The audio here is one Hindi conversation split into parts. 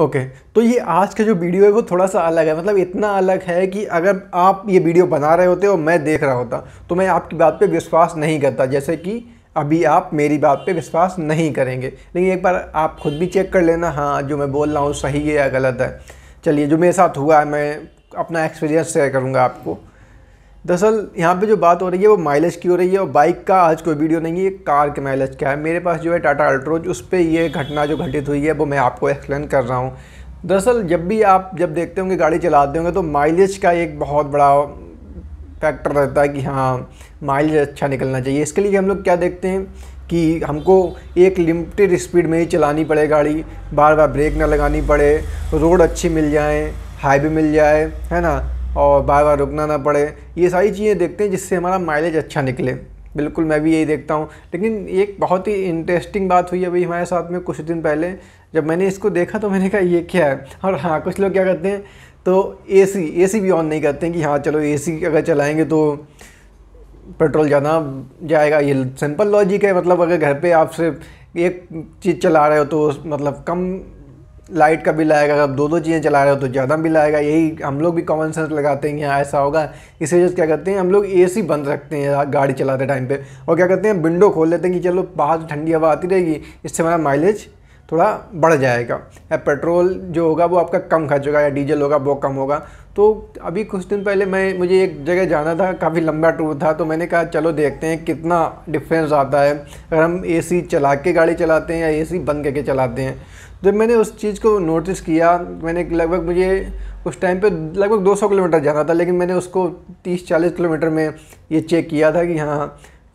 ओके okay, तो ये आज का जो वीडियो है वो थोड़ा सा अलग है मतलब इतना अलग है कि अगर आप ये वीडियो बना रहे होते और मैं देख रहा होता तो मैं आपकी बात पे विश्वास नहीं करता जैसे कि अभी आप मेरी बात पे विश्वास नहीं करेंगे लेकिन एक बार आप खुद भी चेक कर लेना हाँ जो मैं बोल रहा हूँ सही है या गलत है चलिए जो मेरे साथ हुआ है मैं अपना एक्सपीरियंस शेयर करूँगा आपको दरअसल यहाँ पे जो बात हो रही है वो माइलेज की हो रही है और बाइक का आज कोई वीडियो नहीं है ये कार के माइलेज क्या है मेरे पास जो है टाटा अल्ट्रोज उस पर ये घटना जो घटित हुई है वो मैं आपको एक्सप्लेन कर रहा हूँ दरअसल जब भी आप जब देखते होंगे गाड़ी चलाते होंगे तो माइलेज का एक बहुत बड़ा फैक्टर रहता है कि हाँ माइलेज अच्छा निकलना चाहिए इसके लिए हम लोग क्या देखते हैं कि हमको एक लिमिटेड स्पीड में ही चलानी पड़े गाड़ी बार बार ब्रेक ना लगानी पड़े रोड अच्छी मिल जाए हाईवे मिल जाए है ना और बार बार रुकना ना पड़े ये सारी चीज़ें देखते हैं जिससे हमारा माइलेज अच्छा निकले बिल्कुल मैं भी यही देखता हूँ लेकिन एक बहुत ही इंटरेस्टिंग बात हुई अभी हमारे साथ में कुछ दिन पहले जब मैंने इसको देखा तो मैंने कहा ये क्या है और हाँ कुछ लोग क्या करते हैं तो एसी एसी भी ऑन नहीं करते हैं कि हाँ चलो एसी अगर चलाएँगे तो पेट्रोल ज़्यादा जाएगा ये सिंपल लॉजिक है मतलब अगर घर पे आप सिर्फ एक चीज़ चला रहे हो तो मतलब कम लाइट का बिल आएगा अगर दोनों चीज़ें चला रहे हो तो ज़्यादा बिल आएगा यही हम लोग भी कॉमन सेंस लगाते हैं कि हाँ ऐसा होगा इस वजह से क्या करते हैं हम लोग एसी बंद रखते हैं गाड़ी चलाते टाइम पे और क्या करते हैं विंडो खोल लेते हैं कि चलो बाहर ठंडी हवा आती रहेगी इससे हमारा माइलेज थोड़ा बढ़ जाएगा या पेट्रोल जो होगा वो आपका कम खर्च होगा या डीजल होगा वो कम होगा तो अभी कुछ दिन पहले मैं मुझे एक जगह जाना था काफ़ी लंबा टूर था तो मैंने कहा चलो देखते हैं कितना डिफरेंस आता है अगर हम एसी चला के गाड़ी चलाते हैं या एसी बंद करके चलाते हैं जब मैंने उस चीज़ को नोटिस किया मैंने लगभग मुझे उस टाइम पे लगभग 200 किलोमीटर जाना था लेकिन मैंने उसको 30-40 किलोमीटर में ये चेक किया था कि हाँ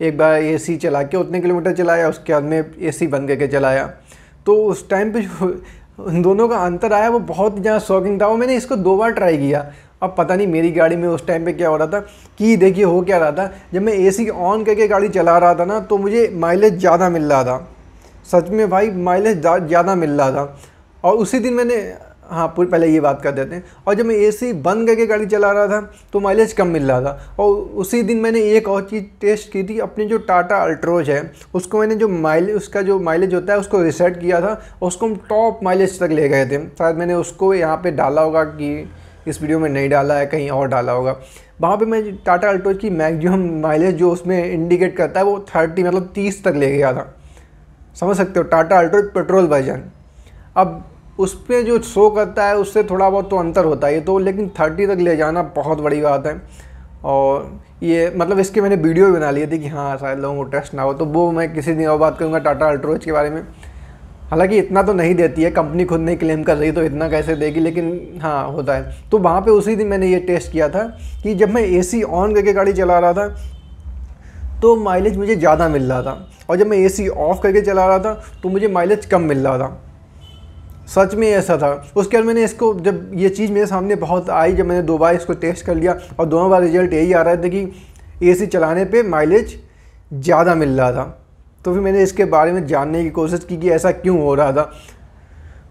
एक बार एसी चला के उतने किलोमीटर चलाया उसके बाद में एसी बंद करके चलाया तो उस टाइम पे जो उन दोनों का अंतर आया वो बहुत ज़्यादा शॉकिंग था और मैंने इसको दो बार ट्राई किया अब पता नहीं मेरी गाड़ी में उस टाइम पे क्या हो रहा था कि देखिए हो क्या रहा था जब मैं एसी ऑन करके गाड़ी चला रहा था ना तो मुझे माइलेज ज़्यादा मिल रहा था सच में भाई माइलेज ज़्यादा मिल रहा था और उसी दिन मैंने हाँ पूरी पहले ये बात कर देते हैं और जब मैं एसी बंद करके गाड़ी चला रहा था तो माइलेज कम मिल रहा था और उसी दिन मैंने एक और चीज़ टेस्ट की थी अपनी जो टाटा अल्ट्रोज है उसको मैंने जो माइलेज उसका जो माइलेज होता है उसको रिसेट किया था और उसको हम टॉप माइलेज तक ले गए थे शायद मैंने उसको यहाँ पर डाला होगा कि इस वीडियो में नहीं डाला है कहीं और डाला होगा वहाँ पे मैं टाटा अल्ट्रोज की मैक्सिमम माइलेज जो उसमें इंडिकेट करता है वो थर्टी मतलब तीस तक ले गया था समझ सकते हो टाटा अल्ट्रोज पेट्रोल वर्जन अब उस पर जो शो करता है उससे थोड़ा बहुत तो अंतर होता है ये तो लेकिन थर्टी तक ले जाना बहुत बड़ी बात है और ये मतलब इसके मैंने वीडियो भी बना लिए थे कि हाँ शायद लोगों को टेस्ट ना हो तो वो मैं किसी दिन और बात करूँगा टाटा अल्ट्रोज के बारे में हालांकि इतना तो नहीं देती है कंपनी खुद नहीं क्लेम कर रही तो इतना कैसे देगी लेकिन हाँ होता है तो वहाँ पे उसी दिन मैंने ये टेस्ट किया था कि जब मैं एसी ऑन करके गाड़ी चला रहा था तो माइलेज मुझे ज़्यादा मिल रहा था और जब मैं एसी ऑफ़ करके चला रहा था तो मुझे माइलेज कम मिल रहा था सच में ऐसा था उसके बाद मैंने इसको जब ये चीज़ मेरे सामने बहुत आई जब मैंने दो बार इसको टेस्ट कर लिया और दोनों बार रिजल्ट यही आ रहा था कि एसी चलाने पे माइलेज ज़्यादा मिल रहा था तो फिर मैंने इसके बारे में जानने की कोशिश की कि ऐसा क्यों हो रहा था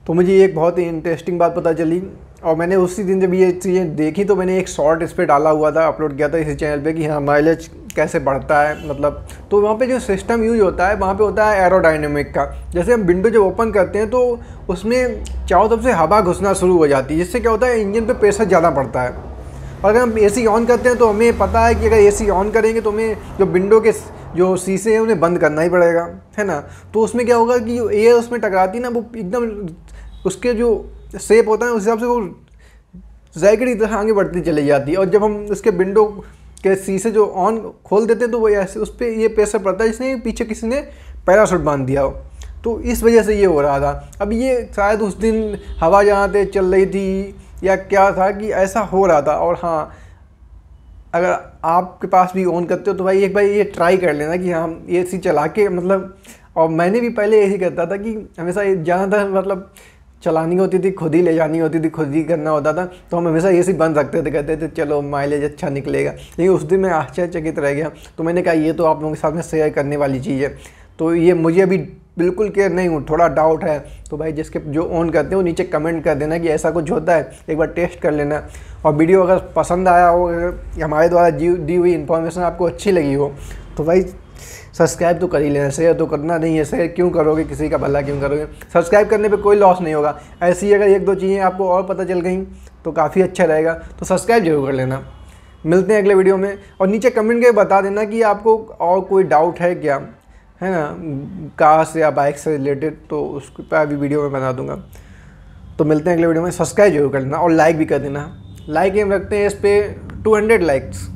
तो मुझे एक बहुत ही इंटरेस्टिंग बात पता चली और मैंने उसी दिन जब ये चीज़ें देखी तो मैंने एक शॉर्ट इस पर डाला हुआ था अपलोड किया था इसी चैनल पे कि हाँ माइलेज कैसे बढ़ता है मतलब तो वहाँ पे जो सिस्टम यूज होता है वहाँ पे होता है एरोडाइनमिक का जैसे हम विंडो जब ओपन करते हैं तो उसमें चारों तरफ से हवा घुसना शुरू हो जाती है जिससे क्या होता है इंजन पर प्रेशर ज़्यादा पड़ता है और अगर हम ए ऑन करते हैं तो हमें पता है कि अगर ए ऑन करेंगे तो हमें जो विंडो के जो शीशे हैं उन्हें बंद करना ही पड़ेगा है ना तो उसमें क्या होगा कि जो एयर उसमें टकराती है ना वो एकदम उसके जो सेप होता है उस हिसाब से वो जैकड़ी तरह आगे बढ़ती चली जाती है और जब हम उसके विंडो के शीशे जो ऑन खोल देते हैं तो वो ऐसे उस पर ये प्रेशर पड़ता है जिसने पीछे किसी ने पैरासूट बांध दिया हो तो इस वजह से ये हो रहा था अब ये शायद उस दिन हवा जहाँ तेज चल रही थी या क्या था कि ऐसा हो रहा था और हाँ अगर आपके पास भी ऑन करते हो तो भाई एक बार ये ट्राई कर लेना कि हाँ, हम ए सी चला के मतलब और मैंने भी पहले यही करता था कि हमेशा ज़्यादातर मतलब चलानी होती थी खुद ही ले जानी होती थी खुद ही करना होता था तो हम हमेशा ये सी बंद रखते थे कहते थे चलो माइलेज अच्छा निकलेगा लेकिन उस दिन मैं आश्चर्यचकित रह गया तो मैंने कहा ये तो आप लोगों के साथ में शेयर करने वाली चीज़ है तो ये मुझे अभी बिल्कुल केयर नहीं हूँ थोड़ा डाउट है तो भाई जिसके जो ऑन करते हैं वो नीचे कमेंट कर देना कि ऐसा कुछ होता है एक बार टेस्ट कर लेना और वीडियो अगर पसंद आया हो हमारे द्वारा दी हुई इन्फॉर्मेशन आपको अच्छी लगी हो तो भाई सब्सक्राइब तो कर ही लेना शेयर तो करना नहीं है शेयर क्यों करोगे किसी का भला क्यों करोगे सब्सक्राइब करने पर कोई लॉस नहीं होगा ऐसी अगर एक दो चीज़ें आपको और पता चल गई तो काफ़ी अच्छा रहेगा तो सब्सक्राइब जरूर कर लेना मिलते हैं अगले वीडियो में और नीचे कमेंट करके बता देना कि आपको और कोई डाउट है क्या है ना कार से या बाइक से रिलेटेड तो उस पर अभी वीडियो में बना दूंगा तो मिलते हैं अगले वीडियो में सब्सक्राइब जरूर कर लेना और लाइक भी कर देना लाइक हम रखते हैं इस पर टू हंड्रेड लाइक्स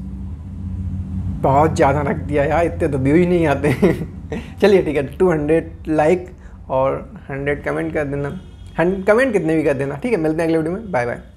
बहुत ज़्यादा रख दिया यार इतने तो व्यू ही नहीं आते चलिए ठीक है टू हंड्रेड लाइक और हंड्रेड कमेंट कर देना कमेंट कितने भी कर देना ठीक है मिलते हैं अगले वीडियो में बाय बाय